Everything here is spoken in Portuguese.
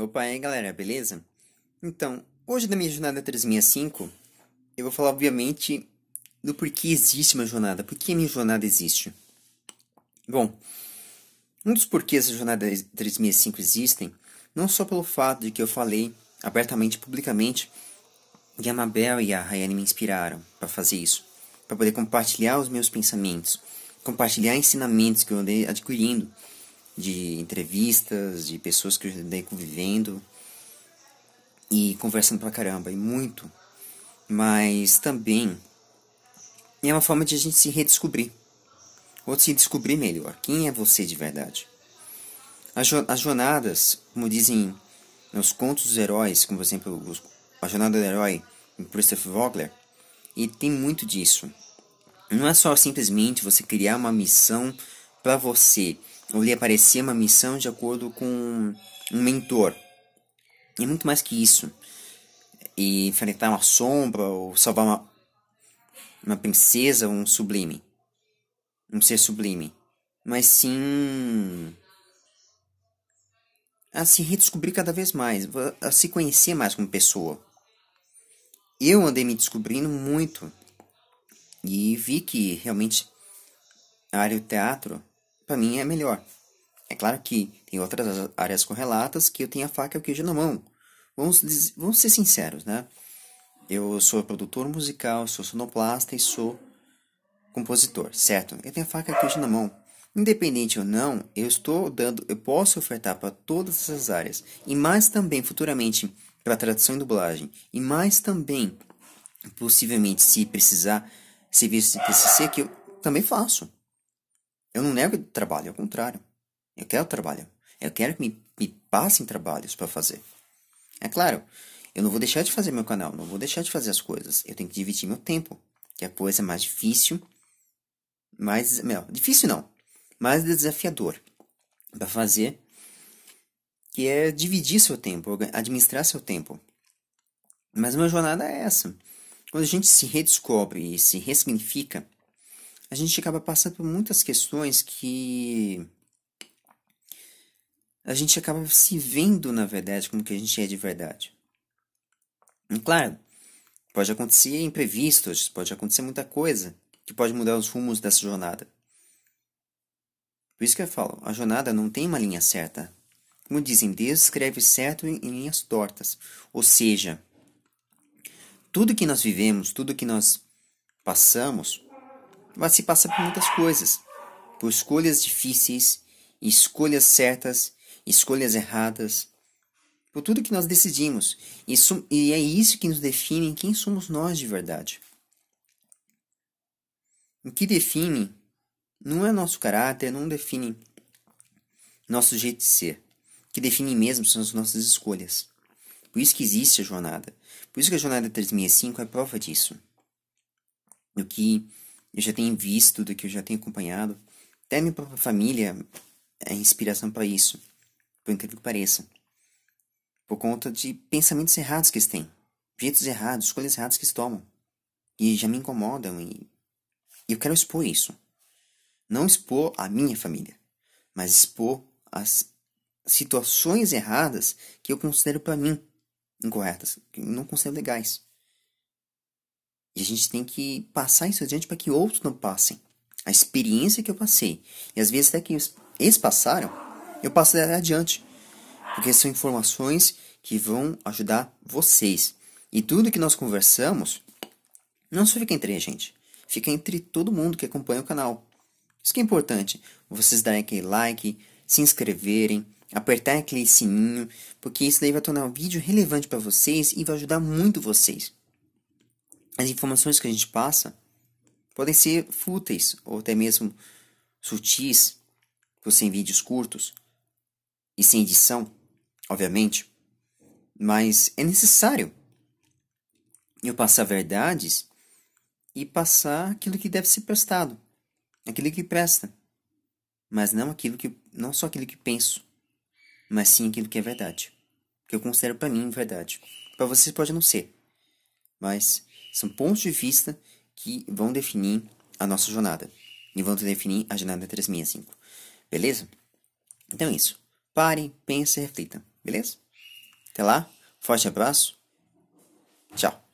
Opa, aí galera, beleza? Então, hoje da minha jornada 365, eu vou falar obviamente do porquê existe uma jornada, por que minha jornada existe. Bom, um dos porquês da jornada 365 existem, não só pelo fato de que eu falei abertamente, publicamente, que a Mabel e a Rayane me inspiraram para fazer isso, para poder compartilhar os meus pensamentos, compartilhar ensinamentos que eu andei adquirindo de entrevistas, de pessoas que eu andei convivendo e conversando pra caramba, e muito. Mas também é uma forma de a gente se redescobrir, ou se descobrir melhor. Quem é você de verdade? As, jo as jornadas, como dizem nos contos dos heróis, como por exemplo os, A Jornada do Herói, em Christopher Vogler, e tem muito disso. Não é só simplesmente você criar uma missão para você ou lhe aparecia uma missão de acordo com um mentor. E é muito mais que isso. E enfrentar uma sombra ou salvar uma, uma princesa ou um sublime. Um ser sublime. Mas sim. a se redescobrir cada vez mais, a se conhecer mais como pessoa. Eu andei me descobrindo muito e vi que realmente a área do teatro para mim é melhor. É claro que tem outras áreas correlatas que eu tenho a faca e o queijo na mão. Vamos, vamos ser sinceros, né? Eu sou produtor musical, sou sonoplasta e sou compositor, certo? Eu tenho a faca e o queijo na mão. Independente ou não, eu estou dando, eu posso ofertar para todas essas áreas e mais também futuramente para tradução e dublagem e mais também possivelmente se precisar serviço de TCC que eu também faço. Eu não nego trabalho, ao contrário. Eu quero trabalho. Eu quero que me, me passem trabalhos para fazer. É claro, eu não vou deixar de fazer meu canal, não vou deixar de fazer as coisas. Eu tenho que dividir meu tempo, que é a coisa é mais difícil, mais. Não, difícil não, mais desafiador para fazer, que é dividir seu tempo, administrar seu tempo. Mas uma jornada é essa. Quando a gente se redescobre e se ressignifica, a gente acaba passando por muitas questões que a gente acaba se vendo, na verdade, como que a gente é de verdade. E claro, pode acontecer imprevistos, pode acontecer muita coisa que pode mudar os rumos dessa jornada. Por isso que eu falo, a jornada não tem uma linha certa. Como dizem, Deus escreve certo em, em linhas tortas. Ou seja, tudo que nós vivemos, tudo que nós passamos, mas se passa por muitas coisas, por escolhas difíceis, escolhas certas, escolhas erradas, por tudo que nós decidimos. Isso, e é isso que nos define quem somos nós de verdade. O que define não é nosso caráter, não define nosso jeito de ser. O que define mesmo são as nossas escolhas. Por isso que existe a jornada. Por isso que a jornada 365 é prova disso. O que eu já tenho visto, do que eu já tenho acompanhado. Até minha própria família é inspiração para isso, por incrível que pareça. Por conta de pensamentos errados que eles têm, jeitos errados, escolhas erradas que eles tomam. E já me incomodam e eu quero expor isso. Não expor a minha família, mas expor as situações erradas que eu considero para mim incorretas, que eu não considero legais. E a gente tem que passar isso adiante para que outros não passem. A experiência que eu passei. E às vezes até que eles passaram, eu passo adiante. Porque são informações que vão ajudar vocês. E tudo que nós conversamos não só fica entre a gente, fica entre todo mundo que acompanha o canal. Isso que é importante. Vocês darem aquele like, se inscreverem, apertar aquele sininho, porque isso daí vai tornar o vídeo relevante para vocês e vai ajudar muito vocês as informações que a gente passa podem ser fúteis ou até mesmo sutis, ou sem vídeos curtos e sem edição, obviamente, mas é necessário eu passar verdades e passar aquilo que deve ser prestado, aquilo que presta, mas não aquilo que não só aquilo que penso, mas sim aquilo que é verdade, que eu considero para mim verdade. Para vocês pode não ser, mas são pontos de vista que vão definir a nossa jornada e vão definir a jornada 365. Beleza? Então é isso. Pare, pense e reflita. Beleza? Até lá. Forte abraço. Tchau.